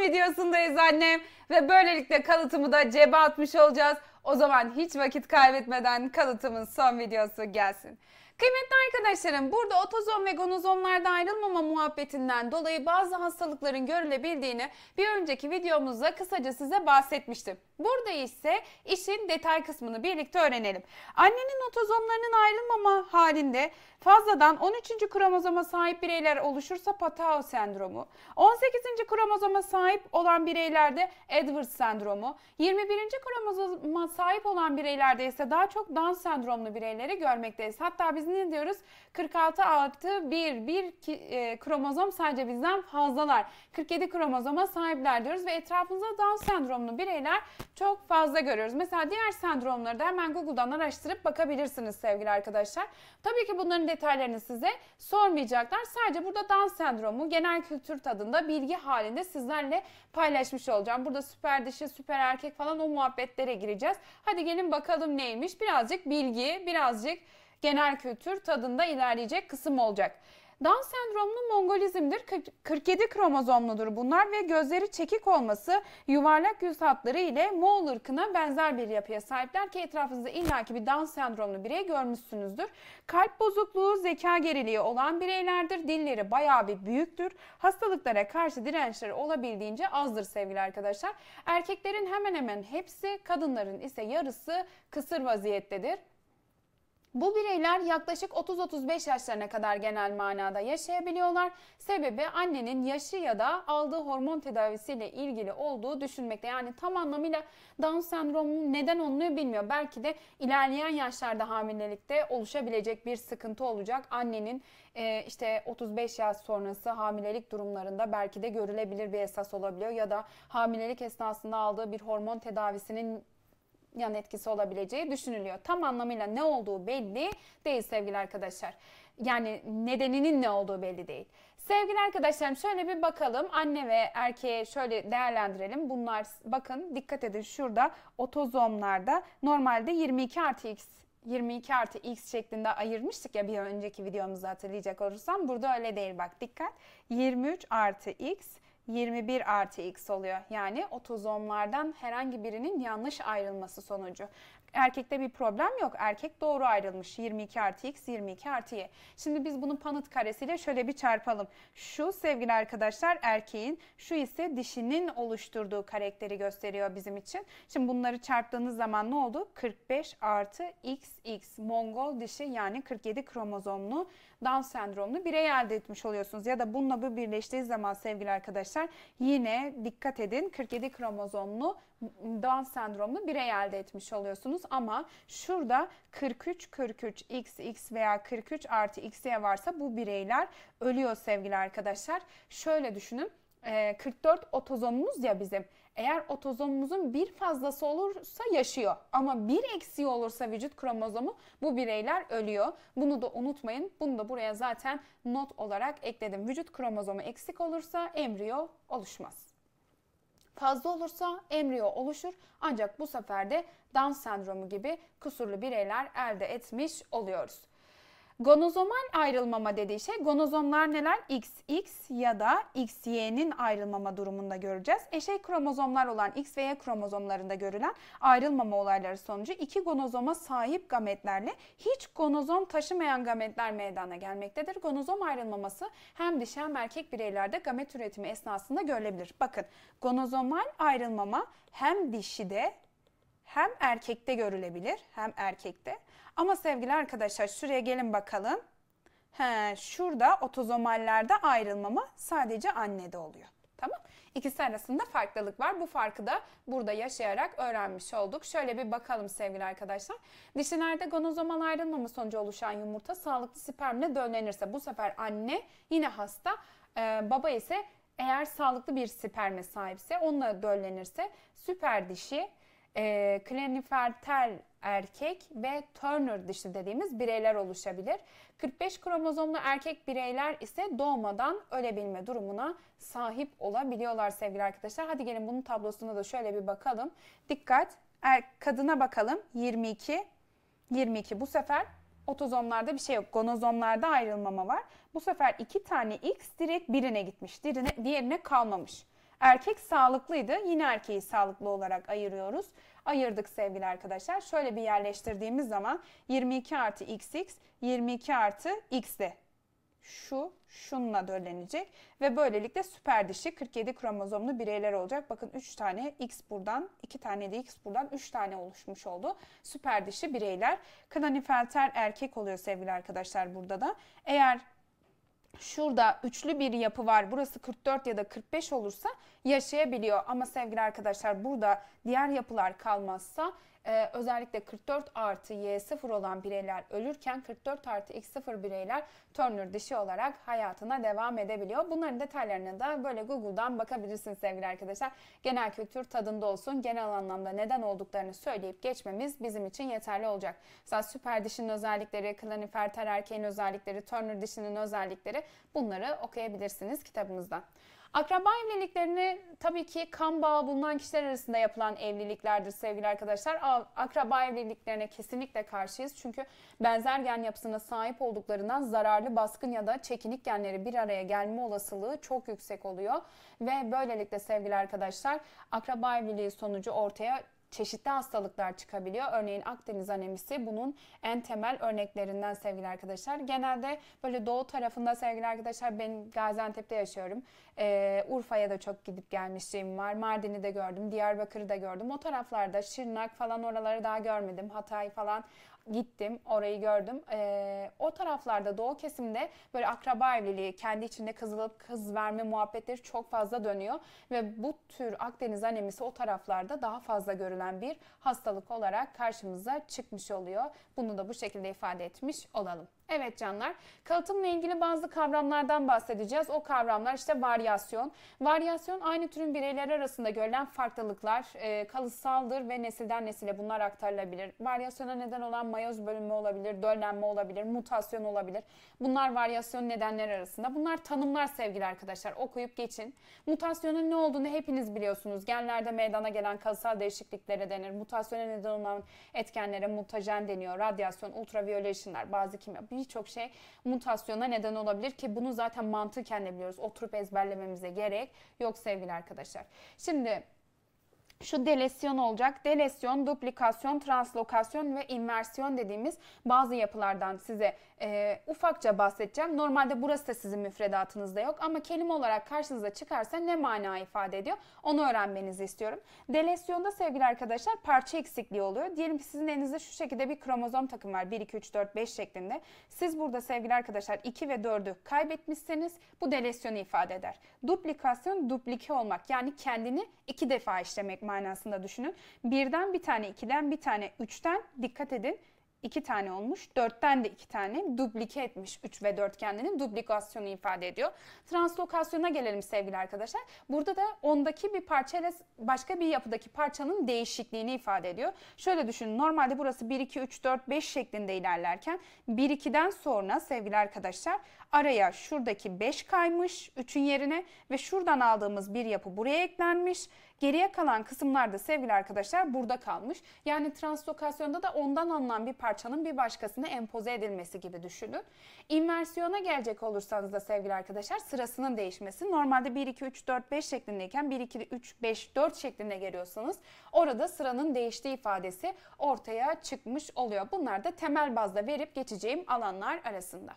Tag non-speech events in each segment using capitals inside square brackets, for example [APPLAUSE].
videosundayız annem. Ve böylelikle kalıtımı da cebe atmış olacağız. O zaman hiç vakit kaybetmeden kalıtımın son videosu gelsin. Kıymetli arkadaşlarım burada otozom ve gonozomlarda ayrılmama muhabbetinden dolayı bazı hastalıkların görülebildiğini bir önceki videomuzda kısaca size bahsetmiştim. Burada ise işin detay kısmını birlikte öğrenelim. Annenin otozomlarının ayrılmama halinde fazladan 13. kromozoma sahip bireyler oluşursa patao sendromu, 18. kromozoma sahip olan bireylerde Edwards sendromu, 21. kromozoma sahip olan bireylerde ise daha çok Down sendromlu bireyleri görmekteyiz. Hatta biz ne diyoruz? 46 artı 1, 1 e, kromozom sadece bizden fazlalar. 47 kromozoma sahipler diyoruz ve etrafımızda Down sendromlu bireyler çok fazla görüyoruz. Mesela diğer sendromları da hemen Google'dan araştırıp bakabilirsiniz sevgili arkadaşlar. Tabii ki bunların detaylarını size sormayacaklar. Sadece burada Down sendromu genel kültür tadında bilgi halinde sizlerle paylaşmış olacağım. Burada süper dişi, süper erkek falan o muhabbetlere gireceğiz. Hadi gelin bakalım neymiş. Birazcık bilgi, birazcık genel kültür tadında ilerleyecek kısım olacak. Down sendromlu mongolizmdir. 47 kromozomludur bunlar ve gözleri çekik olması yuvarlak yüz hatları ile Moğol ırkına benzer bir yapıya sahipler ki etrafınızda illaki bir Down sendromlu birey görmüşsünüzdür. Kalp bozukluğu, zeka geriliği olan bireylerdir. Dilleri bayağı bir büyüktür. Hastalıklara karşı dirençleri olabildiğince azdır sevgili arkadaşlar. Erkeklerin hemen hemen hepsi, kadınların ise yarısı kısır vaziyettedir. Bu bireyler yaklaşık 30-35 yaşlarına kadar genel manada yaşayabiliyorlar. Sebebi annenin yaşı ya da aldığı hormon tedavisiyle ilgili olduğu düşünmekte. Yani tam anlamıyla Down sendromunun neden olduğunu bilmiyor. Belki de ilerleyen yaşlarda hamilelikte oluşabilecek bir sıkıntı olacak. Annenin e, işte 35 yaş sonrası hamilelik durumlarında belki de görülebilir bir esas olabiliyor. Ya da hamilelik esnasında aldığı bir hormon tedavisinin yan etkisi olabileceği düşünülüyor. Tam anlamıyla ne olduğu belli değil sevgili arkadaşlar. Yani nedeninin ne olduğu belli değil. Sevgili arkadaşlarım şöyle bir bakalım. Anne ve erkeğe şöyle değerlendirelim. Bunlar bakın dikkat edin şurada otozomlarda normalde 22 artı x 22 artı x şeklinde ayırmıştık ya bir önceki videomuzu hatırlayacak olursam. Burada öyle değil bak dikkat. 23 artı x 21 artı x oluyor. Yani otozomlardan herhangi birinin yanlış ayrılması sonucu. Erkekte bir problem yok. Erkek doğru ayrılmış. 22 artı x 22 artı y. Şimdi biz bunu panıt karesiyle şöyle bir çarpalım. Şu sevgili arkadaşlar erkeğin, şu ise dişinin oluşturduğu karakteri gösteriyor bizim için. Şimdi bunları çarptığınız zaman ne oldu? 45 artı xx Mongol dişi yani 47 kromozomlu Down sendromlu birey elde etmiş oluyorsunuz. Ya da bununla bu birleştiği zaman sevgili arkadaşlar yine dikkat edin 47 kromozomlu Down sendromlu birey elde etmiş oluyorsunuz ama şurada 43 43 XX veya 43 artı x'ye varsa bu bireyler ölüyor sevgili arkadaşlar. Şöyle düşünün 44 e, otozomumuz ya bizim. Eğer otozomumuzun bir fazlası olursa yaşıyor ama bir eksiği olursa vücut kromozomu bu bireyler ölüyor. Bunu da unutmayın. Bunu da buraya zaten not olarak ekledim. Vücut kromozomu eksik olursa embriyo oluşmaz. Fazla olursa embriyo oluşur ancak bu sefer de Down sendromu gibi kusurlu bireyler elde etmiş oluyoruz. Gonozomal ayrılmama dediği şey gonozomlar neler? XX ya da XY'nin ayrılmama durumunda göreceğiz. Eşey kromozomlar olan X ve Y kromozomlarında görülen ayrılmama olayları sonucu iki gonozoma sahip gametlerle hiç gonozom taşımayan gametler meydana gelmektedir. Gonozom ayrılmaması hem dişi hem erkek bireylerde gamet üretimi esnasında görülebilir. Bakın gonozomal ayrılmama hem dişide hem erkekte görülebilir hem erkekte ama sevgili arkadaşlar şuraya gelin bakalım. He, şurada otozomallerde ayrılmama sadece annede oluyor. Tamam. İkisi arasında farklılık var. Bu farkı da burada yaşayarak öğrenmiş olduk. Şöyle bir bakalım sevgili arkadaşlar. Dişilerde gonozomal ayrılmama sonucu oluşan yumurta sağlıklı spermle döllenirse bu sefer anne yine hasta, ee, baba ise eğer sağlıklı bir sperme sahipse onunla döllenirse süper dişi e, klenifertel erkek ve Turner dişi dediğimiz bireyler oluşabilir. 45 kromozomlu erkek bireyler ise doğmadan ölebilme durumuna sahip olabiliyorlar sevgili arkadaşlar. Hadi gelin bunun tablosuna da şöyle bir bakalım. Dikkat er, kadına bakalım 22, 22 bu sefer otozomlarda bir şey yok. Gonozomlarda ayrılmama var. Bu sefer iki tane X direkt birine gitmiş. Dirine, diğerine kalmamış. Erkek sağlıklıydı. Yine erkeği sağlıklı olarak ayırıyoruz ayırdık sevgili arkadaşlar. Şöyle bir yerleştirdiğimiz zaman 22 artı xx 22 artı x'li şu şununla döllenecek ve böylelikle süper dişi 47 kromozomlu bireyler olacak. Bakın 3 tane X buradan, 2 tane de X buradan 3 tane oluşmuş oldu. Süper dişi bireyler. Klanifelter erkek oluyor sevgili arkadaşlar burada da. Eğer şurada üçlü bir yapı var burası 44 ya da 45 olursa yaşayabiliyor. Ama sevgili arkadaşlar burada diğer yapılar kalmazsa ee, özellikle 44 artı Y0 olan bireyler ölürken 44 artı X0 bireyler Turner dışı olarak hayatına devam edebiliyor. Bunların detaylarını da böyle Google'dan bakabilirsiniz sevgili arkadaşlar. Genel kültür tadında olsun. Genel anlamda neden olduklarını söyleyip geçmemiz bizim için yeterli olacak. Mesela süper dişinin özellikleri, klaniferter erkeğin özellikleri, Turner dişinin özellikleri bunları okuyabilirsiniz kitabımızdan. Akraba evliliklerini tabii ki kan bağı bulunan kişiler arasında yapılan evliliklerdir sevgili arkadaşlar. Akraba evliliklerine kesinlikle karşıyız. Çünkü benzer gen yapısına sahip olduklarından zararlı baskın ya da çekinik genleri bir araya gelme olasılığı çok yüksek oluyor. Ve böylelikle sevgili arkadaşlar akraba evliliği sonucu ortaya çeşitli hastalıklar çıkabiliyor. Örneğin Akdeniz anemisi bunun en temel örneklerinden sevgili arkadaşlar. Genelde böyle doğu tarafında sevgili arkadaşlar ben Gaziantep'te yaşıyorum. Ee, Urfa'ya da çok gidip gelmişliğim var. Mardin'i de gördüm, Diyarbakır'ı da gördüm. O taraflarda Şırnak falan oraları daha görmedim. Hatay falan gittim, orayı gördüm. Ee, o taraflarda doğu kesimde böyle akraba evliliği, kendi içinde kız kız verme muhabbetleri çok fazla dönüyor ve bu tür Akdeniz anemisi o taraflarda daha fazla görülen bir hastalık olarak karşımıza çıkmış oluyor. Bunu da bu şekilde ifade etmiş olalım. Evet canlar, kalıtımla ilgili bazı kavramlardan bahsedeceğiz. O kavramlar işte varyasyon. Varyasyon aynı türün bireyler arasında görülen farklılıklar e, kalıtsaldır ve nesilden nesile bunlar aktarılabilir. Varyasyona neden olan mayoz bölünme olabilir, döllenme olabilir, mutasyon olabilir. Bunlar varyasyon nedenleri arasında. Bunlar tanımlar sevgili arkadaşlar. Okuyup geçin. Mutasyonun ne olduğunu hepiniz biliyorsunuz. Genlerde meydana gelen kalıtsal değişikliklere denir. Mutasyona neden olan etkenlere mutajen deniyor. Radyasyon, ultraviyole ışınlar, bazı kimya birçok şey mutasyona neden olabilir ki bunu zaten mantıken de biliyoruz. Oturup ezberlememize gerek yok sevgili arkadaşlar. Şimdi şu delesyon olacak. Delesyon, duplikasyon, translokasyon ve inversiyon dediğimiz bazı yapılardan size e, ufakça bahsedeceğim. Normalde burası da sizin müfredatınızda yok ama kelime olarak karşınıza çıkarsa ne mana ifade ediyor onu öğrenmenizi istiyorum. Delesyonda sevgili arkadaşlar parça eksikliği oluyor. Diyelim ki sizin elinizde şu şekilde bir kromozom takım var 1, 2, 3, 4, 5 şeklinde. Siz burada sevgili arkadaşlar 2 ve 4'ü kaybetmişseniz bu delesyonu ifade eder. Duplikasyon duplike olmak yani kendini iki defa işlemek manasında düşünün. Birden bir tane, ikiden bir tane, üçten dikkat edin. 2 tane olmuş. dörtten de iki tane duplike etmiş üç ve dört kendini duplikasyonu ifade ediyor. Translokasyona gelelim sevgili arkadaşlar. Burada da ondaki bir parçayla başka bir yapıdaki parçanın değişikliğini ifade ediyor. Şöyle düşünün normalde burası 1, 2, 3, 4, 5 şeklinde ilerlerken 1, 2'den sonra sevgili arkadaşlar araya şuradaki 5 kaymış 3'ün yerine ve şuradan aldığımız bir yapı buraya eklenmiş Geriye kalan kısımlar da sevgili arkadaşlar burada kalmış. Yani translokasyonda da ondan alınan bir parçanın bir başkasına empoze edilmesi gibi düşünün. İnversiyona gelecek olursanız da sevgili arkadaşlar sırasının değişmesi. Normalde 1 2 3 4 5 şeklindeyken 1 2 3 5 4 şeklinde geliyorsanız orada sıranın değiştiği ifadesi ortaya çıkmış oluyor. Bunlar da temel bazda verip geçeceğim alanlar arasında.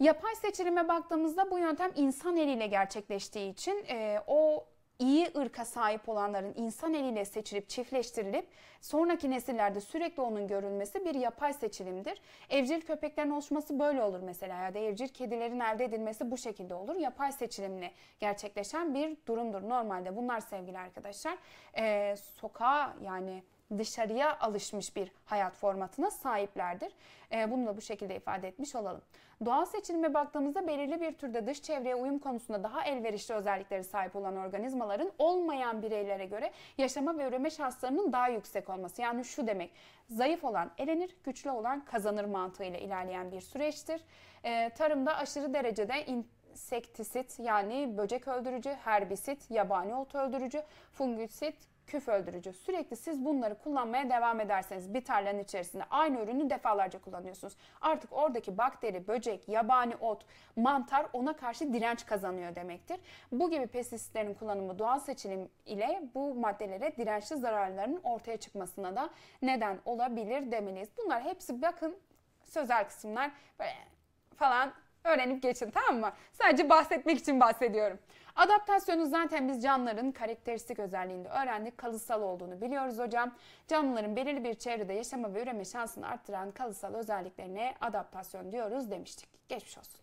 Yapay seçilime baktığımızda bu yöntem insan eliyle gerçekleştiği için e, o iyi ırka sahip olanların insan eliyle seçilip çiftleştirilip sonraki nesillerde sürekli onun görülmesi bir yapay seçilimdir. Evcil köpeklerin oluşması böyle olur mesela ya da evcil kedilerin elde edilmesi bu şekilde olur. Yapay seçilimle gerçekleşen bir durumdur. Normalde bunlar sevgili arkadaşlar ee, sokağa yani dışarıya alışmış bir hayat formatına sahiplerdir. Ee, bunu da bu şekilde ifade etmiş olalım. Doğal seçilime baktığımızda belirli bir türde dış çevreye uyum konusunda daha elverişli özellikleri sahip olan organizmaların olmayan bireylere göre yaşama ve üreme şanslarının daha yüksek olması. Yani şu demek zayıf olan elenir, güçlü olan kazanır mantığıyla ilerleyen bir süreçtir. Ee, Tarımda aşırı derecede insektisit yani böcek öldürücü, herbisit, yabani ot öldürücü, fungisit, küf öldürücü. Sürekli siz bunları kullanmaya devam ederseniz bir tarlanın içerisinde aynı ürünü defalarca kullanıyorsunuz. Artık oradaki bakteri, böcek, yabani ot, mantar ona karşı direnç kazanıyor demektir. Bu gibi pestisitlerin kullanımı doğal seçilim ile bu maddelere dirençli zararların ortaya çıkmasına da neden olabilir demeliyiz. Bunlar hepsi bakın sözel kısımlar böyle falan Öğrenip geçin tamam mı? Sadece bahsetmek için bahsediyorum. Adaptasyonu zaten biz canlıların karakteristik özelliğinde öğrendik. Kalıtsal olduğunu biliyoruz hocam. Canlıların belirli bir çevrede yaşama ve üreme şansını arttıran kalıtsal özelliklerine adaptasyon diyoruz demiştik. Geçmiş olsun.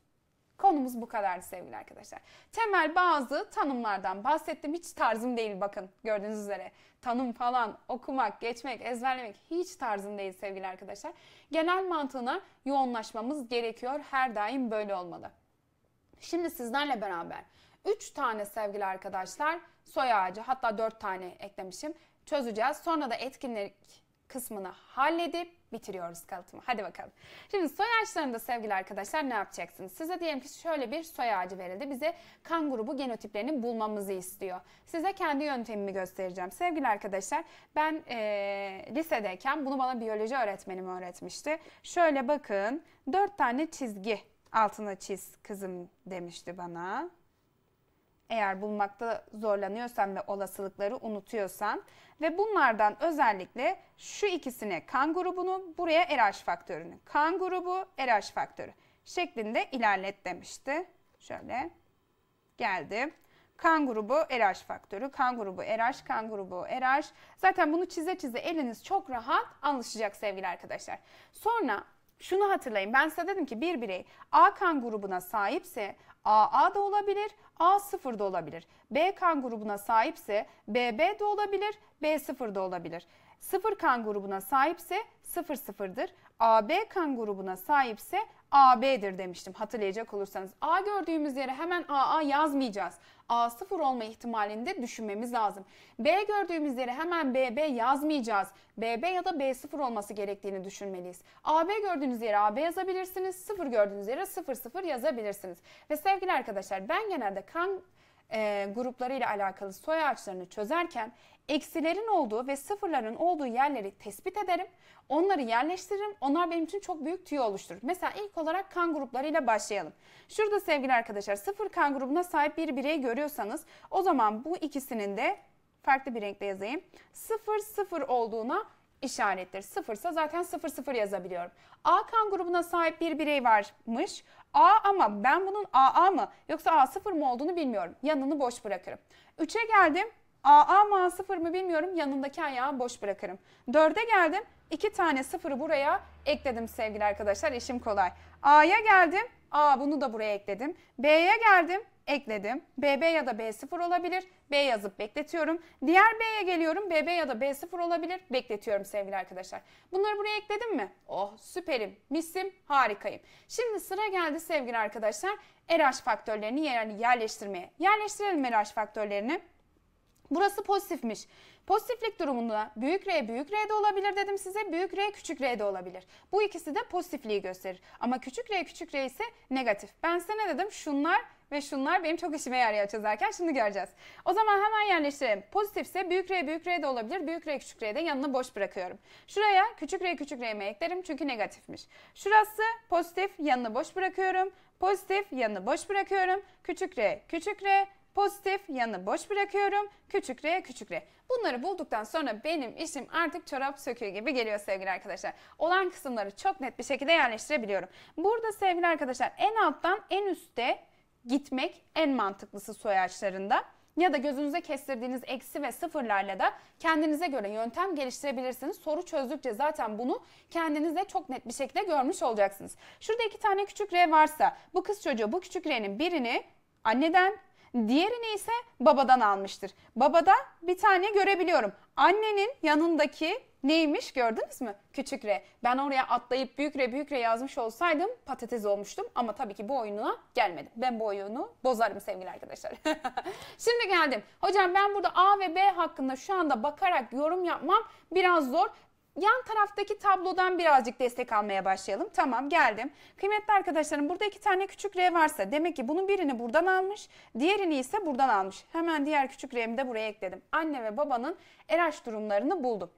Konumuz bu kadar sevgili arkadaşlar. Temel bazı tanımlardan bahsettim. Hiç tarzım değil bakın gördüğünüz üzere. Tanım falan okumak, geçmek, ezberlemek hiç tarzım değil sevgili arkadaşlar. Genel mantığına yoğunlaşmamız gerekiyor. Her daim böyle olmalı. Şimdi sizlerle beraber 3 tane sevgili arkadaşlar soy ağacı hatta 4 tane eklemişim çözeceğiz. Sonra da etkinlik kısmını halledip bitiriyoruz kalıtımı. Hadi bakalım. Şimdi soy ağaçlarında sevgili arkadaşlar ne yapacaksınız? Size diyelim ki şöyle bir soy ağacı verildi. Bize kan grubu genotiplerini bulmamızı istiyor. Size kendi yöntemimi göstereceğim. Sevgili arkadaşlar ben e, lisedeyken bunu bana biyoloji öğretmenim öğretmişti. Şöyle bakın dört tane çizgi altına çiz kızım demişti bana. Eğer bulmakta zorlanıyorsan ve olasılıkları unutuyorsan ve bunlardan özellikle şu ikisine kan grubunu, buraya RH faktörünü, kan grubu, RH faktörü şeklinde ilerlet demişti. Şöyle geldi. Kan grubu RH faktörü, kan grubu RH, kan grubu RH. Zaten bunu çize çize eliniz çok rahat anlaşacak sevgili arkadaşlar. Sonra şunu hatırlayın ben size dedim ki bir birey A kan grubuna sahipse AA da olabilir, A0 da olabilir. B kan grubuna sahipse BB de olabilir, B0 da olabilir. 0 kan grubuna sahipse 00'dır. AB kan grubuna sahipse AB'dir demiştim hatırlayacak olursanız. A gördüğümüz yere hemen AA yazmayacağız. A sıfır olma ihtimalinde düşünmemiz lazım. B gördüğümüz yere hemen BB yazmayacağız. BB ya da B sıfır olması gerektiğini düşünmeliyiz. AB gördüğünüz yere AB yazabilirsiniz. Sıfır gördüğünüz yere 00 yazabilirsiniz. Ve sevgili arkadaşlar ben genelde kan e, gruplarıyla alakalı soy ağaçlarını çözerken eksilerin olduğu ve sıfırların olduğu yerleri tespit ederim. Onları yerleştiririm. Onlar benim için çok büyük tüy oluşturur. Mesela ilk olarak kan grupları ile başlayalım. Şurada sevgili arkadaşlar sıfır kan grubuna sahip bir birey görüyorsanız o zaman bu ikisinin de farklı bir renkte yazayım. Sıfır sıfır olduğuna işarettir. Sıfırsa zaten sıfır sıfır yazabiliyorum. A kan grubuna sahip bir birey varmış. A ama ben bunun AA mı yoksa A0 mı olduğunu bilmiyorum. Yanını boş bırakırım. 3'e geldim. AA mı A0 mı bilmiyorum. Yanındaki ayağı boş bırakırım. 4'e geldim. 2 tane 0'ı buraya ekledim sevgili arkadaşlar. İşim kolay. A'ya geldim. A bunu da buraya ekledim. B'ye geldim ekledim. BB ya da B0 olabilir. B yazıp bekletiyorum. Diğer B'ye geliyorum. BB ya da B0 olabilir. Bekletiyorum sevgili arkadaşlar. Bunları buraya ekledim mi? Oh süperim, misim, harikayım. Şimdi sıra geldi sevgili arkadaşlar. RH faktörlerini yerleştirmeye. Yerleştirelim RH faktörlerini. Burası pozitifmiş. Pozitiflik durumunda büyük R büyük R'de olabilir dedim size. Büyük R küçük R'de olabilir. Bu ikisi de pozitifliği gösterir. Ama küçük R küçük R ise negatif. Ben size ne dedim? Şunlar ve şunlar benim çok işime yarıyor çözerken şimdi göreceğiz. O zaman hemen yerleştirelim. Pozitifse büyük R büyük R de olabilir. Büyük R küçük R yanına boş bırakıyorum. Şuraya küçük R küçük R'mi eklerim çünkü negatifmiş. Şurası pozitif yanına boş bırakıyorum. Pozitif yanına boş bırakıyorum. Küçük R küçük R pozitif yanı boş bırakıyorum. Küçük R, küçük R. Bunları bulduktan sonra benim işim artık çorap söküğü gibi geliyor sevgili arkadaşlar. Olan kısımları çok net bir şekilde yerleştirebiliyorum. Burada sevgili arkadaşlar en alttan en üstte gitmek en mantıklısı soyaçlarında. Ya da gözünüze kestirdiğiniz eksi ve sıfırlarla da kendinize göre yöntem geliştirebilirsiniz. Soru çözdükçe zaten bunu kendinize çok net bir şekilde görmüş olacaksınız. Şurada iki tane küçük R varsa bu kız çocuğu bu küçük R'nin birini anneden, Diğerini ise babadan almıştır. Babada bir tane görebiliyorum. Annenin yanındaki Neymiş gördünüz mü? Küçük re? Ben oraya atlayıp büyük re büyük re yazmış olsaydım patates olmuştum. Ama tabii ki bu oyuna gelmedim. Ben bu oyunu bozarım sevgili arkadaşlar. [LAUGHS] Şimdi geldim. Hocam ben burada A ve B hakkında şu anda bakarak yorum yapmam biraz zor yan taraftaki tablodan birazcık destek almaya başlayalım. Tamam geldim. Kıymetli arkadaşlarım burada iki tane küçük R varsa demek ki bunun birini buradan almış, diğerini ise buradan almış. Hemen diğer küçük R'mi de buraya ekledim. Anne ve babanın eraş durumlarını buldum.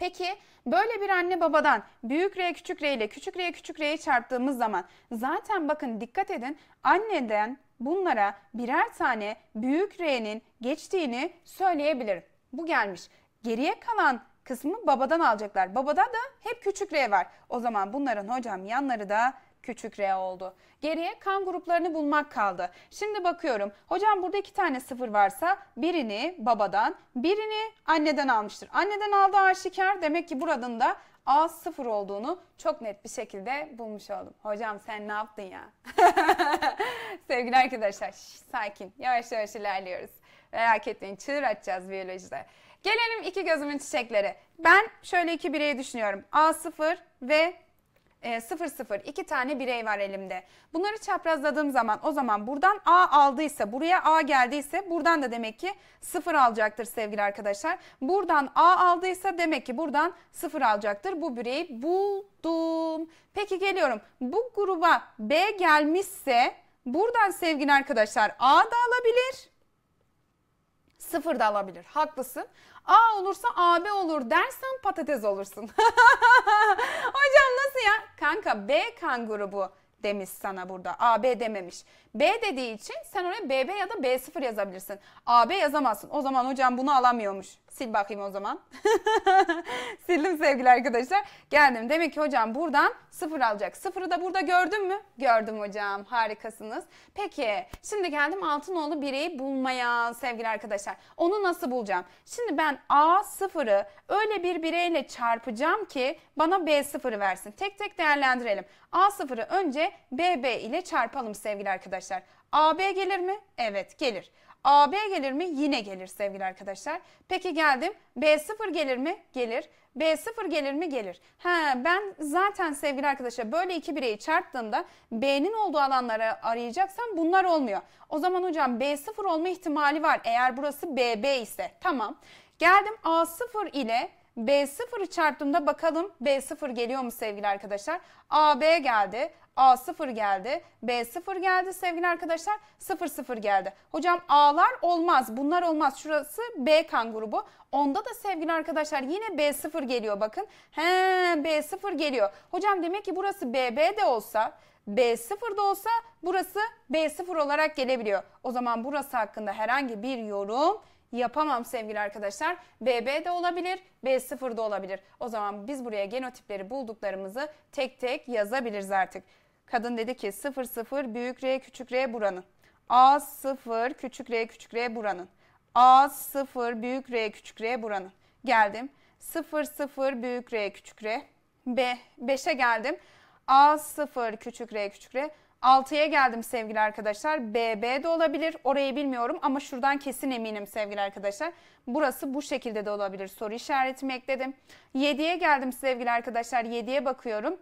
Peki böyle bir anne babadan büyük R küçük R ile küçük R küçük R'yi çarptığımız zaman zaten bakın dikkat edin anneden bunlara birer tane büyük R'nin geçtiğini söyleyebilirim. Bu gelmiş. Geriye kalan kısmı babadan alacaklar. Babada da hep küçük R var. O zaman bunların hocam yanları da küçük R oldu. Geriye kan gruplarını bulmak kaldı. Şimdi bakıyorum. Hocam burada iki tane sıfır varsa birini babadan, birini anneden almıştır. Anneden aldı aşikar demek ki buradan da A sıfır olduğunu çok net bir şekilde bulmuş oldum. Hocam sen ne yaptın ya? [LAUGHS] Sevgili arkadaşlar şş, sakin yavaş yavaş ilerliyoruz. Merak etmeyin çığır açacağız biyolojide. Gelelim iki gözümün çiçekleri. Ben şöyle iki bireyi düşünüyorum. a sıfır ve e, 0 0 2 tane birey var elimde. Bunları çaprazladığım zaman o zaman buradan A aldıysa buraya A geldiyse buradan da demek ki 0 alacaktır sevgili arkadaşlar. Buradan A aldıysa demek ki buradan 0 alacaktır. Bu bireyi buldum. Peki geliyorum. Bu gruba B gelmişse buradan sevgili arkadaşlar A da alabilir. 0 da alabilir. Haklısın. A olursa AB olur dersen patates olursun. [LAUGHS] Hocam nasıl ya? Kanka B kan grubu demiş sana burada. AB dememiş. B dediği için sen oraya BB ya da B0 yazabilirsin. AB yazamazsın. O zaman hocam bunu alamıyormuş. Sil bakayım o zaman. [LAUGHS] Sildim sevgili arkadaşlar. Geldim. Demek ki hocam buradan sıfır alacak. Sıfırı da burada gördün mü? Gördüm hocam. Harikasınız. Peki şimdi geldim Altınoğlu bireyi bulmaya sevgili arkadaşlar. Onu nasıl bulacağım? Şimdi ben A sıfırı öyle bir bireyle çarpacağım ki bana B sıfırı versin. Tek tek değerlendirelim. A sıfırı önce BB ile çarpalım sevgili arkadaşlar. AB gelir mi? Evet gelir. AB gelir mi? Yine gelir sevgili arkadaşlar. Peki geldim. B0 gelir mi? Gelir. B0 gelir mi? Gelir. He, ben zaten sevgili arkadaşlar böyle iki bireyi çarptığımda B'nin olduğu alanları arayacaksam bunlar olmuyor. O zaman hocam B0 olma ihtimali var eğer burası BB ise. Tamam. Geldim A0 ile B0'ı çarptığımda bakalım B0 geliyor mu sevgili arkadaşlar? AB geldi, A0 geldi, B0 geldi sevgili arkadaşlar, 00 geldi. Hocam A'lar olmaz, bunlar olmaz. Şurası B kan grubu. Onda da sevgili arkadaşlar yine B0 geliyor bakın. He B0 geliyor. Hocam demek ki burası BB de olsa, B0 da olsa burası B0 olarak gelebiliyor. O zaman burası hakkında herhangi bir yorum yapamam sevgili arkadaşlar. BB de olabilir, B0 da olabilir. O zaman biz buraya genotipleri bulduklarımızı tek tek yazabiliriz artık. Kadın dedi ki 00 büyük R küçük R buranın. A0 küçük R küçük R buranın. A0 büyük R küçük R buranın. Geldim. 00 büyük R küçük R. B 5'e geldim. A0 küçük R küçük R. 6'ya geldim sevgili arkadaşlar. BB de olabilir. Orayı bilmiyorum ama şuradan kesin eminim sevgili arkadaşlar. Burası bu şekilde de olabilir. Soru işaretimi ekledim. 7'ye geldim sevgili arkadaşlar. 7'ye bakıyorum.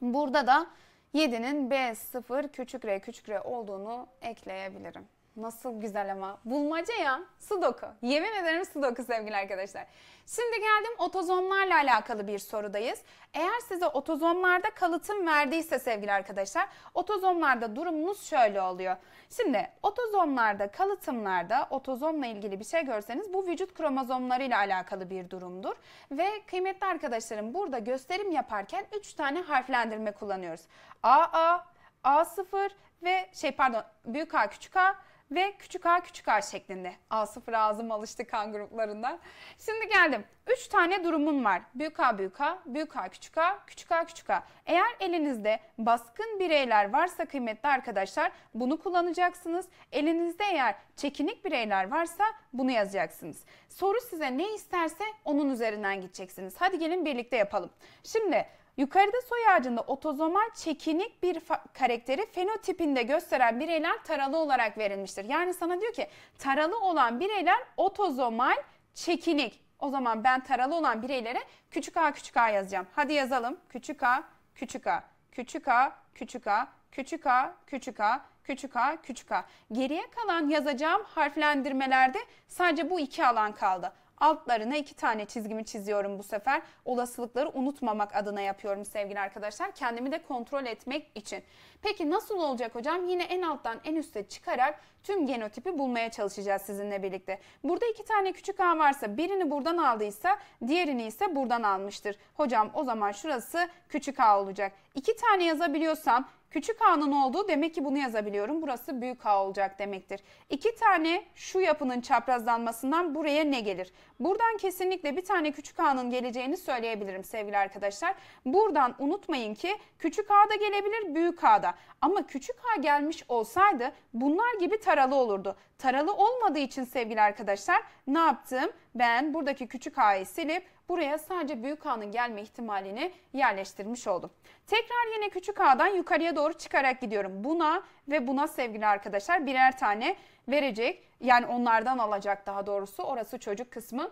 Burada da 7'nin B0 küçük R küçük R olduğunu ekleyebilirim. Nasıl güzel ama. Bulmaca ya. Sudoku. Yemin ederim Sudoku sevgili arkadaşlar. Şimdi geldim otozomlarla alakalı bir sorudayız. Eğer size otozomlarda kalıtım verdiyse sevgili arkadaşlar, otozomlarda durumunuz şöyle oluyor. Şimdi otozomlarda, kalıtımlarda otozomla ilgili bir şey görseniz bu vücut kromozomlarıyla alakalı bir durumdur. Ve kıymetli arkadaşlarım burada gösterim yaparken 3 tane harflendirme kullanıyoruz. AA, A0 ve şey pardon büyük A küçük A ve küçük a küçük a şeklinde. A0 ağzım alıştı kan gruplarından. Şimdi geldim. 3 tane durumun var. Büyük A büyük A, büyük A küçük A, küçük A küçük A. Eğer elinizde baskın bireyler varsa kıymetli arkadaşlar bunu kullanacaksınız. Elinizde eğer çekinik bireyler varsa bunu yazacaksınız. Soru size ne isterse onun üzerinden gideceksiniz. Hadi gelin birlikte yapalım. Şimdi Yukarıda soy ağacında otozomal çekinik bir karakteri fenotipinde gösteren bireyler taralı olarak verilmiştir. Yani sana diyor ki taralı olan bireyler otozomal çekinik. O zaman ben taralı olan bireylere küçük a küçük a yazacağım. Hadi yazalım. Küçük a, küçük a, küçük a, küçük a, küçük a, küçük a, küçük a, küçük a. Geriye kalan yazacağım harflendirmelerde sadece bu iki alan kaldı. Altlarına iki tane çizgimi çiziyorum bu sefer. Olasılıkları unutmamak adına yapıyorum sevgili arkadaşlar. Kendimi de kontrol etmek için. Peki nasıl olacak hocam? Yine en alttan en üste çıkarak tüm genotipi bulmaya çalışacağız sizinle birlikte. Burada iki tane küçük a varsa birini buradan aldıysa diğerini ise buradan almıştır. Hocam o zaman şurası küçük a olacak. İki tane yazabiliyorsam Küçük A'nın olduğu demek ki bunu yazabiliyorum. Burası büyük A olacak demektir. İki tane şu yapının çaprazlanmasından buraya ne gelir? Buradan kesinlikle bir tane küçük A'nın geleceğini söyleyebilirim sevgili arkadaşlar. Buradan unutmayın ki küçük A da gelebilir büyük A da. Ama küçük A gelmiş olsaydı bunlar gibi taralı olurdu. Taralı olmadığı için sevgili arkadaşlar ne yaptım? Ben buradaki küçük A'yı silip buraya sadece büyük A'nın gelme ihtimalini yerleştirmiş oldum. Tekrar yine küçük A'dan yukarıya doğru çıkarak gidiyorum. Buna ve buna sevgili arkadaşlar birer tane verecek. Yani onlardan alacak daha doğrusu. Orası çocuk kısmı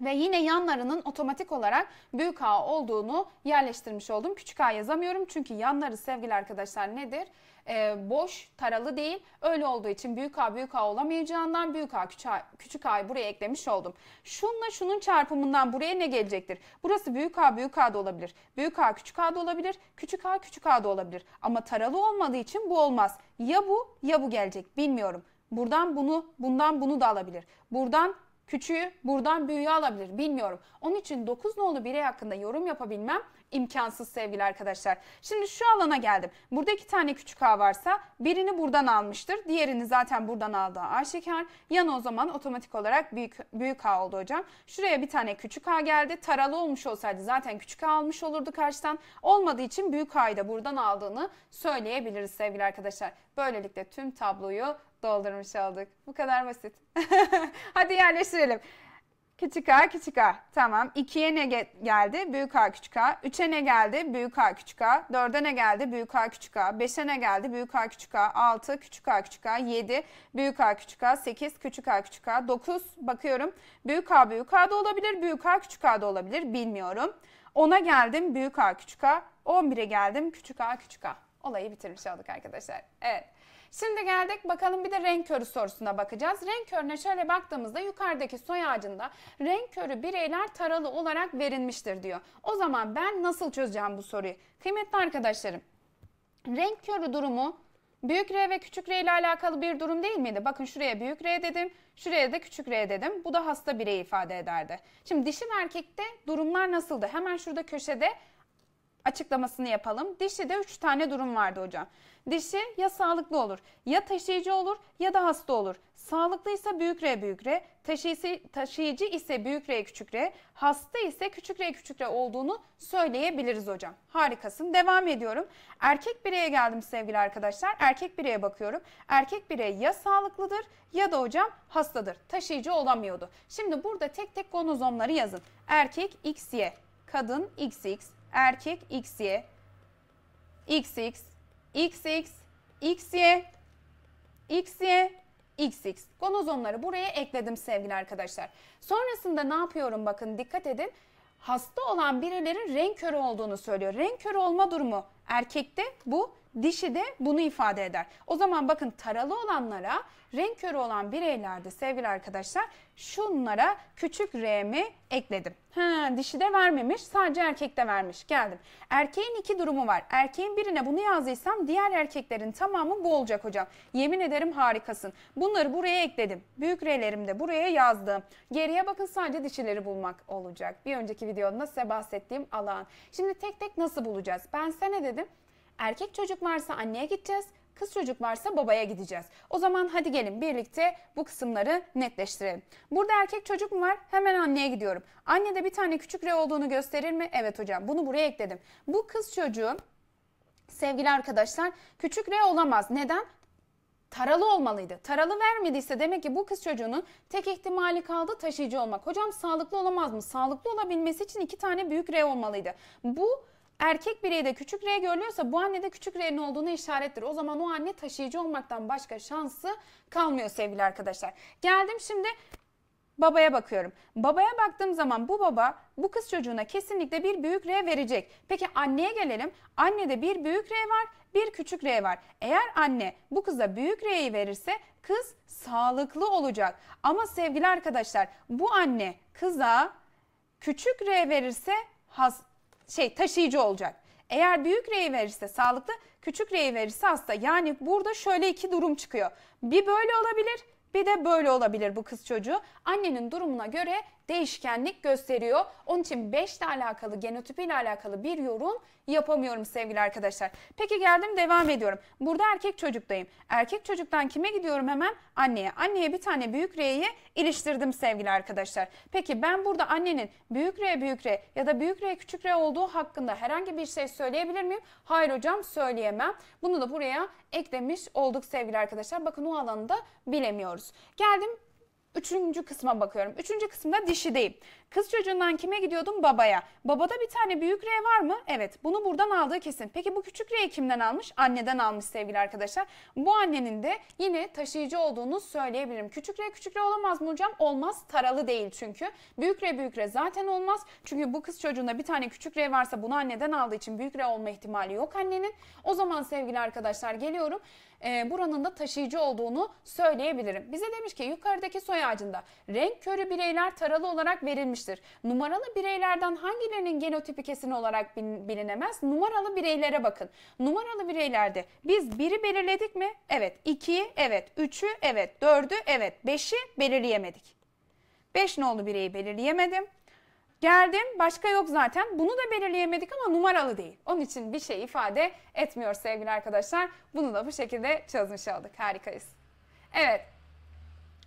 ve yine yanlarının otomatik olarak büyük A olduğunu yerleştirmiş oldum. Küçük A yazamıyorum çünkü yanları sevgili arkadaşlar nedir? Ee, boş, taralı değil. Öyle olduğu için büyük A büyük A olamayacağından büyük A küçük, A, küçük A'yı buraya eklemiş oldum. Şunla şunun çarpımından buraya ne gelecektir? Burası büyük A büyük A da olabilir. Büyük A küçük A da olabilir. Küçük A küçük A da olabilir. Ama taralı olmadığı için bu olmaz. Ya bu ya bu gelecek bilmiyorum. Buradan bunu, bundan bunu da alabilir. Buradan Küçüğü buradan büyüğü alabilir bilmiyorum. Onun için 9 nolu birey hakkında yorum yapabilmem imkansız sevgili arkadaşlar. Şimdi şu alana geldim. Burada iki tane küçük A varsa birini buradan almıştır. Diğerini zaten buradan aldığı aşikar. Yanı o zaman otomatik olarak büyük, büyük A oldu hocam. Şuraya bir tane küçük A geldi. Taralı olmuş olsaydı zaten küçük A almış olurdu karşıdan. Olmadığı için büyük A'yı da buradan aldığını söyleyebiliriz sevgili arkadaşlar. Böylelikle tüm tabloyu doldurmuş olduk. Bu kadar basit. Hadi yerleştirelim. Küçük A, küçük A. Tamam. 2'ye ne ge geldi? Büyük A, küçük A. 3'e ne geldi? Büyük A, küçük A. 4'e ne geldi? Büyük A, küçük A. 5'e ne geldi? Büyük A, küçük A. 6, küçük A, küçük A. 7, büyük A, küçük A. 8, küçük A, küçük A. 9, bakıyorum. Büyük A, büyük A da olabilir. Büyük A, küçük A da olabilir. Bilmiyorum. 10'a geldim. Büyük A, küçük A. 11'e geldim. Küçük A, küçük A olayı bitirmiş olduk arkadaşlar. Evet. Şimdi geldik bakalım bir de renk körü sorusuna bakacağız. Renk körüne şöyle baktığımızda yukarıdaki soy ağacında renk körü bireyler taralı olarak verilmiştir diyor. O zaman ben nasıl çözeceğim bu soruyu? Kıymetli arkadaşlarım renk körü durumu Büyük R ve küçük R ile alakalı bir durum değil miydi? Bakın şuraya büyük R dedim, şuraya da küçük R dedim. Bu da hasta bireyi ifade ederdi. Şimdi dişi ve erkekte durumlar nasıldı? Hemen şurada köşede açıklamasını yapalım. Dişi de 3 tane durum vardı hocam. Dişi ya sağlıklı olur, ya taşıyıcı olur ya da hasta olur. Sağlıklıysa büyük R büyük R, taşıyıcı, taşıyıcı ise büyük R küçük R, hasta ise küçük R küçük R olduğunu söyleyebiliriz hocam. Harikasın. Devam ediyorum. Erkek bireye geldim sevgili arkadaşlar. Erkek bireye bakıyorum. Erkek birey ya sağlıklıdır ya da hocam hastadır. Taşıyıcı olamıyordu. Şimdi burada tek tek gonozomları yazın. Erkek XY, kadın XX, erkek XY, XX, XX, XY, XY, XX. Gonozomları buraya ekledim sevgili arkadaşlar. Sonrasında ne yapıyorum bakın dikkat edin. Hasta olan birelerin renk körü olduğunu söylüyor. Renk körü olma durumu erkekte bu dişi de bunu ifade eder. O zaman bakın taralı olanlara, renk körü olan bireylerde sevgili arkadaşlar şunlara küçük r'mi ekledim. Ha, dişi de vermemiş, sadece erkekte vermiş. Geldim. Erkeğin iki durumu var. Erkeğin birine bunu yazdıysam diğer erkeklerin tamamı bu olacak hocam. Yemin ederim harikasın. Bunları buraya ekledim. Büyük r'lerimi de buraya yazdım. Geriye bakın sadece dişileri bulmak olacak. Bir önceki videoda size bahsettiğim alan. Şimdi tek tek nasıl bulacağız? Ben sana dedim? Erkek çocuk varsa anneye gideceğiz, kız çocuk varsa babaya gideceğiz. O zaman hadi gelin birlikte bu kısımları netleştirelim. Burada erkek çocuk mu var? Hemen anneye gidiyorum. Anne de bir tane küçük R olduğunu gösterir mi? Evet hocam bunu buraya ekledim. Bu kız çocuğu sevgili arkadaşlar küçük R olamaz. Neden? Taralı olmalıydı. Taralı vermediyse demek ki bu kız çocuğunun tek ihtimali kaldı taşıyıcı olmak. Hocam sağlıklı olamaz mı? Sağlıklı olabilmesi için iki tane büyük R olmalıydı. Bu Erkek bireyde küçük R görülüyorsa bu annede küçük R'nin olduğunu işarettir. O zaman o anne taşıyıcı olmaktan başka şansı kalmıyor sevgili arkadaşlar. Geldim şimdi babaya bakıyorum. Babaya baktığım zaman bu baba bu kız çocuğuna kesinlikle bir büyük R verecek. Peki anneye gelelim. Annede bir büyük R var, bir küçük R var. Eğer anne bu kıza büyük R'yi verirse kız sağlıklı olacak. Ama sevgili arkadaşlar bu anne kıza küçük R verirse has şey taşıyıcı olacak. Eğer büyük R'yi verirse sağlıklı, küçük R'yi verirse hasta. Yani burada şöyle iki durum çıkıyor. Bir böyle olabilir, bir de böyle olabilir bu kız çocuğu. Annenin durumuna göre değişkenlik gösteriyor. Onun için 5 ile alakalı genotipiyle alakalı bir yorum yapamıyorum sevgili arkadaşlar. Peki geldim devam ediyorum. Burada erkek çocuktayım. Erkek çocuktan kime gidiyorum hemen? Anneye. Anneye bir tane büyük R'yi iliştirdim sevgili arkadaşlar. Peki ben burada annenin büyük R büyük R ya da büyük R küçük R olduğu hakkında herhangi bir şey söyleyebilir miyim? Hayır hocam söyleyemem. Bunu da buraya eklemiş olduk sevgili arkadaşlar. Bakın o alanı da bilemiyoruz. Geldim Üçüncü kısma bakıyorum. Üçüncü kısımda dişideyim. Kız çocuğundan kime gidiyordum? Babaya. Babada bir tane büyük R var mı? Evet. Bunu buradan aldığı kesin. Peki bu küçük R'yi kimden almış? Anneden almış sevgili arkadaşlar. Bu annenin de yine taşıyıcı olduğunu söyleyebilirim. Küçük R küçük R olamaz mı hocam? Olmaz. Taralı değil çünkü. Büyük R büyük R zaten olmaz. Çünkü bu kız çocuğunda bir tane küçük R varsa bunu anneden aldığı için büyük R olma ihtimali yok annenin. O zaman sevgili arkadaşlar geliyorum. E, buranın da taşıyıcı olduğunu söyleyebilirim. Bize demiş ki yukarıdaki soy ağacında renk körü bireyler taralı olarak verilmiş belirlenmiştir. Numaralı bireylerden hangilerinin genotipi kesin olarak bilinemez? Numaralı bireylere bakın. Numaralı bireylerde biz biri belirledik mi? Evet. 2'yi evet. 3'ü evet. 4'ü evet. 5'i belirleyemedik. 5 nolu bireyi belirleyemedim. Geldim başka yok zaten. Bunu da belirleyemedik ama numaralı değil. Onun için bir şey ifade etmiyor sevgili arkadaşlar. Bunu da bu şekilde çözmüş olduk. Harikayız. Evet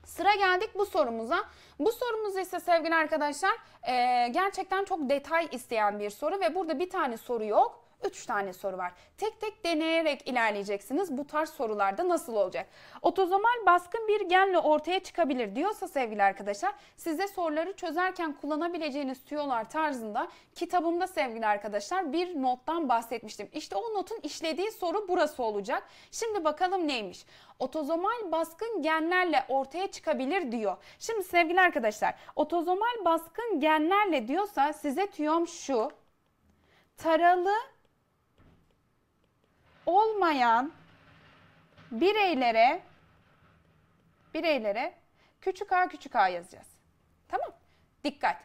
Sıra geldik bu sorumuza. Bu sorumuz ise sevgili arkadaşlar e, gerçekten çok detay isteyen bir soru ve burada bir tane soru yok. 3 tane soru var. Tek tek deneyerek ilerleyeceksiniz. Bu tarz sorularda nasıl olacak? Otozomal baskın bir genle ortaya çıkabilir diyorsa sevgili arkadaşlar size soruları çözerken kullanabileceğiniz tüyolar tarzında kitabımda sevgili arkadaşlar bir nottan bahsetmiştim. İşte o notun işlediği soru burası olacak. Şimdi bakalım neymiş? Otozomal baskın genlerle ortaya çıkabilir diyor. Şimdi sevgili arkadaşlar otozomal baskın genlerle diyorsa size tüyom şu. Taralı olmayan bireylere bireylere küçük a küçük a yazacağız. Tamam? Dikkat.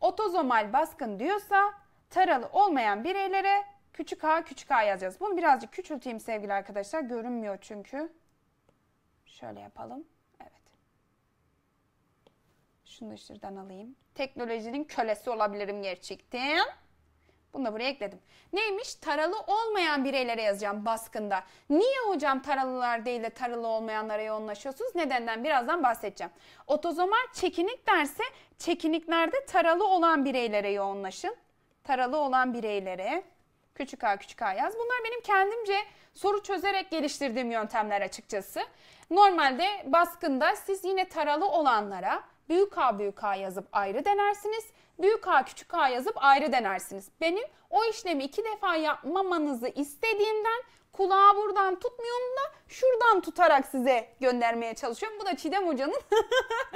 Otozomal baskın diyorsa taralı olmayan bireylere küçük a küçük a yazacağız. Bunu birazcık küçülteyim sevgili arkadaşlar. Görünmüyor çünkü. Şöyle yapalım. Evet. Şunu da şuradan alayım. Teknolojinin kölesi olabilirim gerçekten. Bunu da buraya ekledim. Neymiş? Taralı olmayan bireylere yazacağım baskında. Niye hocam taralılar değil de taralı olmayanlara yoğunlaşıyorsunuz? Nedenden birazdan bahsedeceğim. Otozomal çekinik derse çekiniklerde taralı olan bireylere yoğunlaşın. Taralı olan bireylere küçük a küçük a yaz. Bunlar benim kendimce soru çözerek geliştirdiğim yöntemler açıkçası. Normalde baskında siz yine taralı olanlara büyük A büyük A yazıp ayrı denersiniz büyük A küçük A yazıp ayrı denersiniz. Benim o işlemi iki defa yapmamanızı istediğimden kulağı buradan tutmuyorum da şuradan tutarak size göndermeye çalışıyorum. Bu da Çiğdem Hoca'nın [LAUGHS]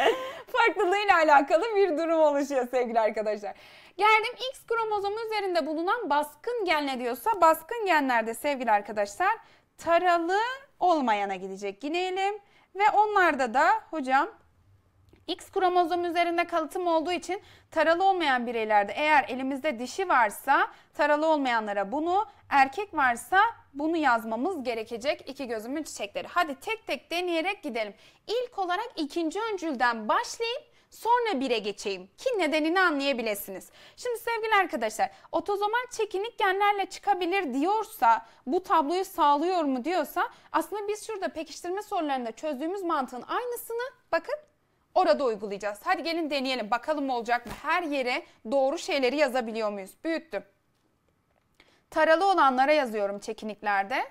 farklılığıyla alakalı bir durum oluşuyor sevgili arkadaşlar. Geldim X kromozomu üzerinde bulunan baskın gen ne diyorsa baskın genlerde sevgili arkadaşlar taralı olmayana gidecek yine Ve onlarda da hocam X kromozom üzerinde kalıtım olduğu için taralı olmayan bireylerde eğer elimizde dişi varsa taralı olmayanlara bunu, erkek varsa bunu yazmamız gerekecek iki gözümün çiçekleri. Hadi tek tek deneyerek gidelim. İlk olarak ikinci öncülden başlayayım sonra bire geçeyim ki nedenini anlayabilirsiniz. Şimdi sevgili arkadaşlar otozomal çekinik genlerle çıkabilir diyorsa bu tabloyu sağlıyor mu diyorsa aslında biz şurada pekiştirme sorularında çözdüğümüz mantığın aynısını bakın Orada uygulayacağız. Hadi gelin deneyelim bakalım olacak mı? Her yere doğru şeyleri yazabiliyor muyuz? Büyüttüm. Taralı olanlara yazıyorum çekiniklerde.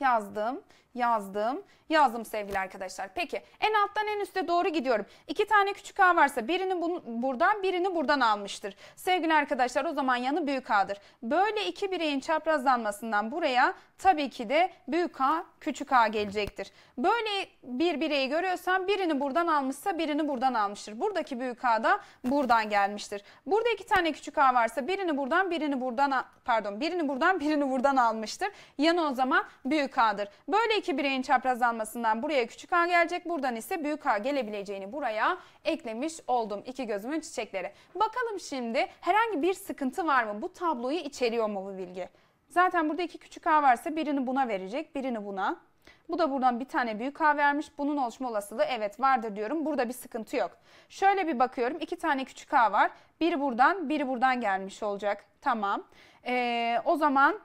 Yazdım yazdım. Yazdım sevgili arkadaşlar. Peki en alttan en üste doğru gidiyorum. İki tane küçük A varsa birini bunu, buradan birini buradan almıştır. Sevgili arkadaşlar o zaman yanı büyük A'dır. Böyle iki bireyin çaprazlanmasından buraya tabii ki de büyük A küçük A gelecektir. Böyle bir bireyi görüyorsan birini buradan almışsa birini buradan almıştır. Buradaki büyük A da buradan gelmiştir. Burada iki tane küçük A varsa birini buradan birini buradan pardon birini buradan birini buradan almıştır. Yanı o zaman büyük A'dır. Böyle iki bireyin çaprazlanmasından buraya küçük A gelecek. Buradan ise büyük A gelebileceğini buraya eklemiş oldum. İki gözümün çiçekleri. Bakalım şimdi herhangi bir sıkıntı var mı? Bu tabloyu içeriyor mu bu bilgi? Zaten burada iki küçük A varsa birini buna verecek, birini buna. Bu da buradan bir tane büyük A vermiş. Bunun oluşma olasılığı evet vardır diyorum. Burada bir sıkıntı yok. Şöyle bir bakıyorum. iki tane küçük A var. Biri buradan, biri buradan gelmiş olacak. Tamam. Ee, o zaman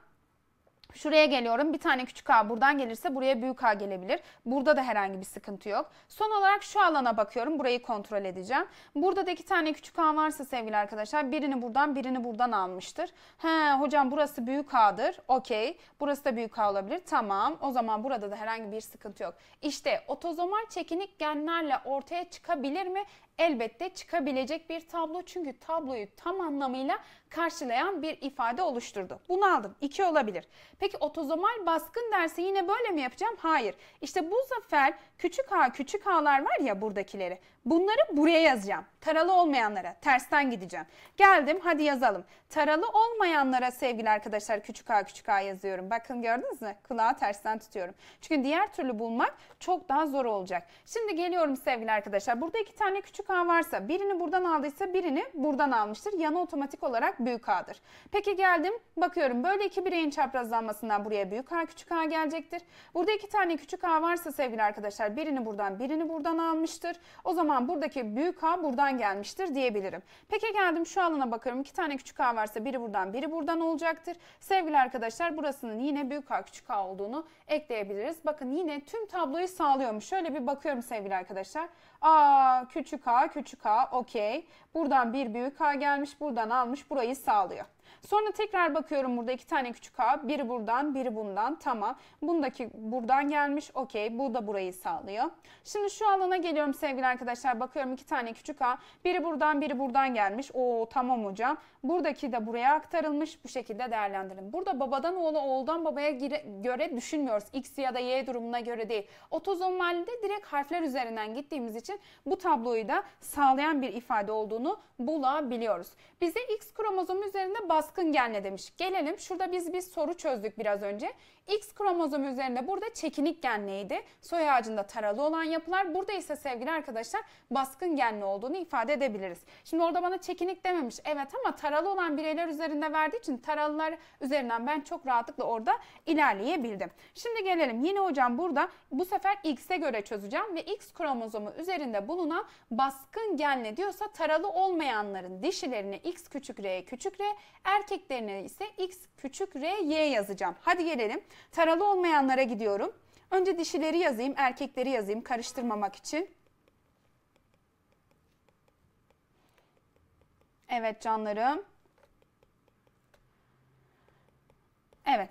Şuraya geliyorum. Bir tane küçük A buradan gelirse buraya büyük A gelebilir. Burada da herhangi bir sıkıntı yok. Son olarak şu alana bakıyorum. Burayı kontrol edeceğim. Burada da iki tane küçük A varsa sevgili arkadaşlar birini buradan birini buradan almıştır. He hocam burası büyük A'dır. Okey. Burası da büyük A olabilir. Tamam. O zaman burada da herhangi bir sıkıntı yok. İşte otozomal çekinik genlerle ortaya çıkabilir mi? elbette çıkabilecek bir tablo. Çünkü tabloyu tam anlamıyla karşılayan bir ifade oluşturdu. Bunu aldım. İki olabilir. Peki otozomal baskın derse yine böyle mi yapacağım? Hayır. İşte bu zafer Küçük a, küçük a'lar var ya buradakileri. Bunları buraya yazacağım. Taralı olmayanlara tersten gideceğim. Geldim hadi yazalım. Taralı olmayanlara sevgili arkadaşlar küçük a küçük a yazıyorum. Bakın gördünüz mü? Kulağı tersten tutuyorum. Çünkü diğer türlü bulmak çok daha zor olacak. Şimdi geliyorum sevgili arkadaşlar. Burada iki tane küçük a varsa birini buradan aldıysa birini buradan almıştır. Yanı otomatik olarak büyük a'dır. Peki geldim bakıyorum böyle iki bireyin çaprazlanmasından buraya büyük a küçük a gelecektir. Burada iki tane küçük a varsa sevgili arkadaşlar arkadaşlar birini buradan birini buradan almıştır. O zaman buradaki büyük A buradan gelmiştir diyebilirim. Peki geldim şu alana bakarım. İki tane küçük A varsa biri buradan biri buradan olacaktır. Sevgili arkadaşlar burasının yine büyük A küçük A olduğunu ekleyebiliriz. Bakın yine tüm tabloyu sağlıyormuş. Şöyle bir bakıyorum sevgili arkadaşlar. A küçük A küçük A okey. Buradan bir büyük A gelmiş buradan almış burayı sağlıyor. Sonra tekrar bakıyorum burada iki tane küçük A. Biri buradan, biri bundan. Tamam. Bundaki buradan gelmiş. Okey. Bu da burayı sağlıyor. Şimdi şu alana geliyorum sevgili arkadaşlar. Bakıyorum iki tane küçük A. Biri buradan, biri buradan gelmiş. Oo tamam hocam. Buradaki de buraya aktarılmış. Bu şekilde değerlendirin. Burada babadan oğlu, oğuldan babaya göre düşünmüyoruz. X ya da Y durumuna göre değil. Otozomalde direkt harfler üzerinden gittiğimiz için bu tabloyu da sağlayan bir ifade olduğunu bulabiliyoruz. Bize X kromozomu üzerinde bas baskın genle demiş. Gelelim şurada biz bir soru çözdük biraz önce. X kromozomu üzerinde burada çekinik gen neydi? Soy ağacında taralı olan yapılar. Burada ise sevgili arkadaşlar baskın genli olduğunu ifade edebiliriz. Şimdi orada bana çekinik dememiş. Evet ama taralı olan bireyler üzerinde verdiği için taralılar üzerinden ben çok rahatlıkla orada ilerleyebildim. Şimdi gelelim yine hocam burada bu sefer X'e göre çözeceğim ve X kromozomu üzerinde bulunan baskın genle diyorsa taralı olmayanların dişilerini X küçük R küçük R, er erkeklerine ise X küçük R, Y yazacağım. Hadi gelelim. Taralı olmayanlara gidiyorum. Önce dişileri yazayım, erkekleri yazayım karıştırmamak için. Evet canlarım. Evet.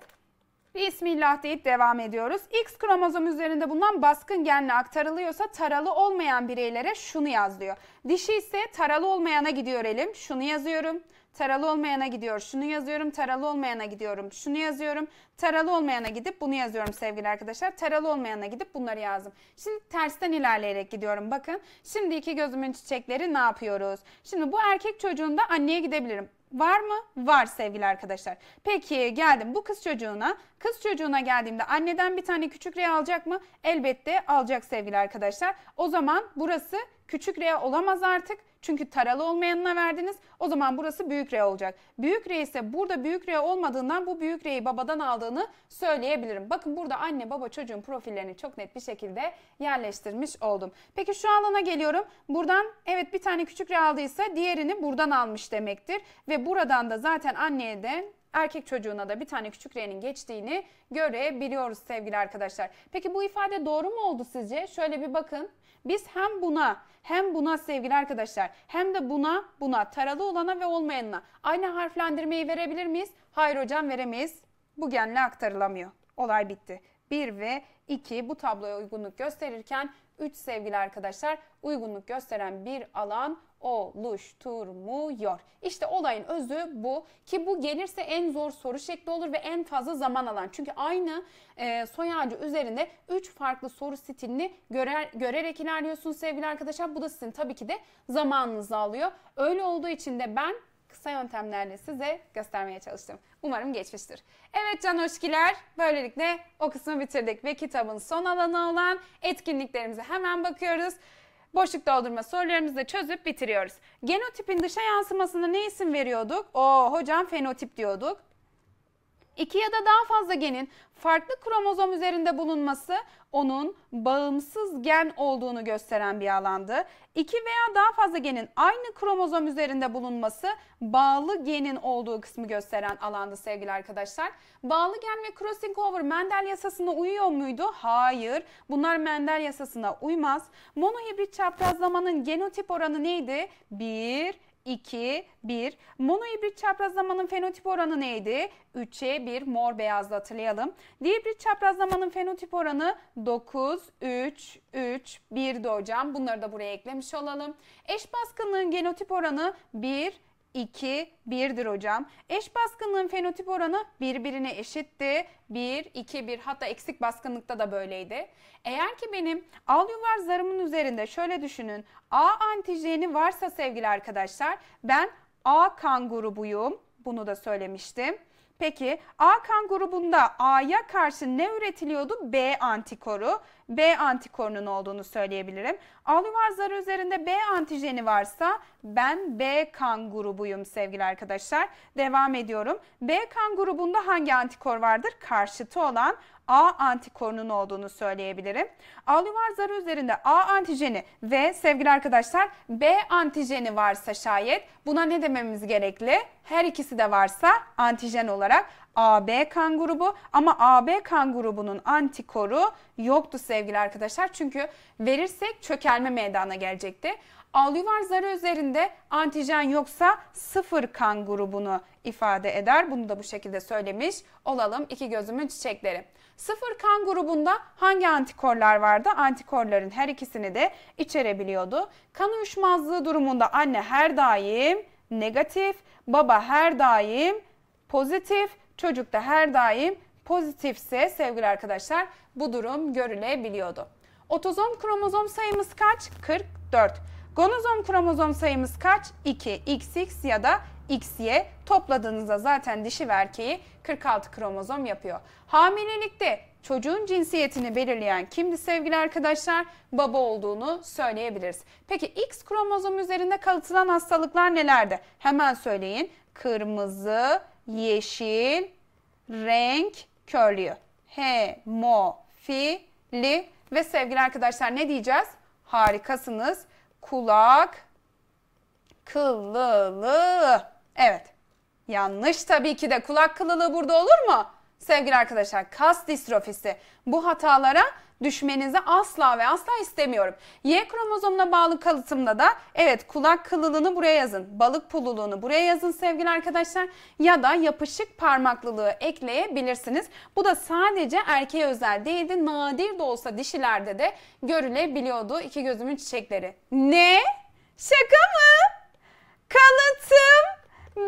Bismillah deyip devam ediyoruz. X kromozom üzerinde bulunan baskın genle aktarılıyorsa taralı olmayan bireylere şunu yaz diyor. Dişi ise taralı olmayana gidiyor elim. Şunu yazıyorum. Taralı olmayana gidiyor. Şunu yazıyorum. Taralı olmayana gidiyorum. Şunu yazıyorum. Taralı olmayana gidip bunu yazıyorum sevgili arkadaşlar. Taralı olmayana gidip bunları yazdım. Şimdi tersten ilerleyerek gidiyorum. Bakın şimdi iki gözümün çiçekleri ne yapıyoruz? Şimdi bu erkek çocuğunda anneye gidebilirim. Var mı? Var sevgili arkadaşlar. Peki geldim bu kız çocuğuna. Kız çocuğuna geldiğimde anneden bir tane küçük R alacak mı? Elbette alacak sevgili arkadaşlar. O zaman burası küçük R olamaz artık. Çünkü taralı olmayanına verdiniz. O zaman burası büyük R olacak. Büyük R ise burada büyük R olmadığından bu büyük R'yi babadan aldığını söyleyebilirim. Bakın burada anne baba çocuğun profillerini çok net bir şekilde yerleştirmiş oldum. Peki şu alana geliyorum. Buradan evet bir tane küçük R aldıysa diğerini buradan almış demektir. Ve buradan da zaten anneye de erkek çocuğuna da bir tane küçük R'nin geçtiğini görebiliyoruz sevgili arkadaşlar. Peki bu ifade doğru mu oldu sizce? Şöyle bir bakın. Biz hem buna hem buna sevgili arkadaşlar hem de buna buna taralı olana ve olmayanına aynı harflendirmeyi verebilir miyiz? Hayır hocam veremeyiz. Bu genle aktarılamıyor. Olay bitti. 1 ve 2 bu tabloya uygunluk gösterirken 3 sevgili arkadaşlar uygunluk gösteren bir alan oluşturmuyor. İşte olayın özü bu ki bu gelirse en zor soru şekli olur ve en fazla zaman alan. Çünkü aynı e, soy ağacı üzerinde 3 farklı soru stilini görer, görerek ilerliyorsunuz sevgili arkadaşlar. Bu da sizin tabii ki de zamanınızı alıyor. Öyle olduğu için de ben kısa yöntemlerle size göstermeye çalıştım. Umarım geçmiştir. Evet can hoşgiler, böylelikle o kısmı bitirdik ve kitabın son alanı olan etkinliklerimize hemen bakıyoruz. Boşluk doldurma sorularımızı da çözüp bitiriyoruz. Genotipin dışa yansımasına ne isim veriyorduk? Oo hocam fenotip diyorduk. İki ya da daha fazla genin farklı kromozom üzerinde bulunması onun bağımsız gen olduğunu gösteren bir alandı. İki veya daha fazla genin aynı kromozom üzerinde bulunması bağlı genin olduğu kısmı gösteren alandı sevgili arkadaşlar. Bağlı gen ve crossing over Mendel yasasına uyuyor muydu? Hayır. Bunlar Mendel yasasına uymaz. Monohibrit çaprazlamanın genotip oranı neydi? 1 2, 1. Monohibrit çaprazlamanın fenotip oranı neydi? 3'e 1 mor beyazla hatırlayalım. Dihibrit çaprazlamanın fenotip oranı 9, 3, 3, 1'di hocam. Bunları da buraya eklemiş olalım. Eş baskınlığın genotip oranı 1, 2, 1'dir hocam. Eş baskınlığın fenotip oranı birbirine eşitti. 1, 2, 1 hatta eksik baskınlıkta da böyleydi. Eğer ki benim al yuvar zarımın üzerinde şöyle düşünün. A antijeni varsa sevgili arkadaşlar ben A kan grubuyum. Bunu da söylemiştim. Peki A kan grubunda A'ya karşı ne üretiliyordu? B antikoru. B antikorunun olduğunu söyleyebilirim. Alüvar zarı üzerinde B antijeni varsa ben B kan grubuyum sevgili arkadaşlar. Devam ediyorum. B kan grubunda hangi antikor vardır? Karşıtı olan A antikorunun olduğunu söyleyebilirim. Alüvar zarı üzerinde A antijeni ve sevgili arkadaşlar B antijeni varsa şayet buna ne dememiz gerekli? Her ikisi de varsa antijen olarak AB kan grubu ama AB kan grubunun antikoru yoktu sevgili arkadaşlar. Çünkü verirsek çökelme meydana gelecekti. Alyuvar zarı üzerinde antijen yoksa sıfır kan grubunu ifade eder. Bunu da bu şekilde söylemiş olalım iki gözümün çiçekleri. Sıfır kan grubunda hangi antikorlar vardı? Antikorların her ikisini de içerebiliyordu. Kan uyuşmazlığı durumunda anne her daim negatif, baba her daim pozitif, Çocukta her daim pozitifse sevgili arkadaşlar bu durum görülebiliyordu. Otozom kromozom sayımız kaç? 44. Gonozom kromozom sayımız kaç? 2. XX ya da XY topladığınızda zaten dişi ve erkeği 46 kromozom yapıyor. Hamilelikte çocuğun cinsiyetini belirleyen kimdi sevgili arkadaşlar? Baba olduğunu söyleyebiliriz. Peki X kromozom üzerinde kalıtılan hastalıklar nelerdi? Hemen söyleyin. Kırmızı, yeşil renk körlüğü. Hemofili ve sevgili arkadaşlar ne diyeceğiz? Harikasınız. Kulak kıllığı. Evet. Yanlış tabii ki de kulak kılılığı burada olur mu? Sevgili arkadaşlar kas distrofisi. Bu hatalara düşmenizi asla ve asla istemiyorum. Y kromozomuna bağlı kalıtımda da evet kulak kılılığını buraya yazın. Balık pululuğunu buraya yazın sevgili arkadaşlar. Ya da yapışık parmaklılığı ekleyebilirsiniz. Bu da sadece erkeğe özel değildi. Nadir de olsa dişilerde de görülebiliyordu iki gözümün çiçekleri. Ne? Şaka mı? Kalıtım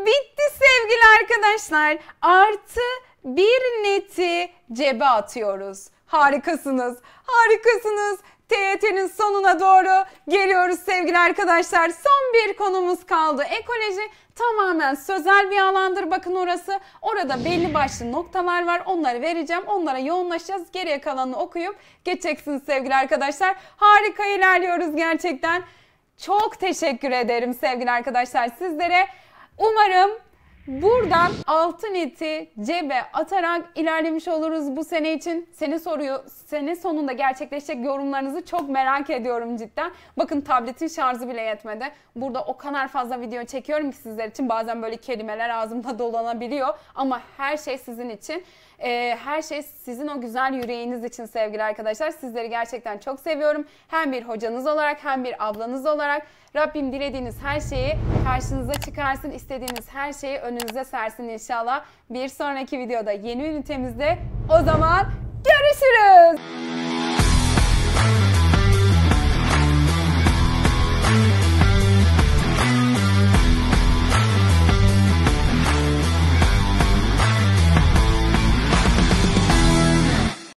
bitti sevgili arkadaşlar. Artı bir neti cebe atıyoruz. Harikasınız. Harikasınız. TYT'nin sonuna doğru geliyoruz sevgili arkadaşlar. Son bir konumuz kaldı. Ekoloji tamamen sözel bir alandır. Bakın orası. Orada belli başlı noktalar var. Onları vereceğim. Onlara yoğunlaşacağız. Geriye kalanını okuyup geçeceksiniz sevgili arkadaşlar. Harika ilerliyoruz gerçekten. Çok teşekkür ederim sevgili arkadaşlar sizlere. Umarım Buradan altın eti cebe atarak ilerlemiş oluruz bu sene için. Sene soruyu sene sonunda gerçekleşecek yorumlarınızı çok merak ediyorum cidden. Bakın tabletin şarjı bile yetmedi. Burada o kadar fazla video çekiyorum ki sizler için. Bazen böyle kelimeler ağzımda [LAUGHS] dolanabiliyor ama her şey sizin için. E, her şey sizin o güzel yüreğiniz için sevgili arkadaşlar. Sizleri gerçekten çok seviyorum. Hem bir hocanız olarak hem bir ablanız olarak. Rabbim dilediğiniz her şeyi karşınıza çıkarsın. istediğiniz her şeyi önünüze sersin inşallah. Bir sonraki videoda yeni ünitemizde o zaman görüşürüz.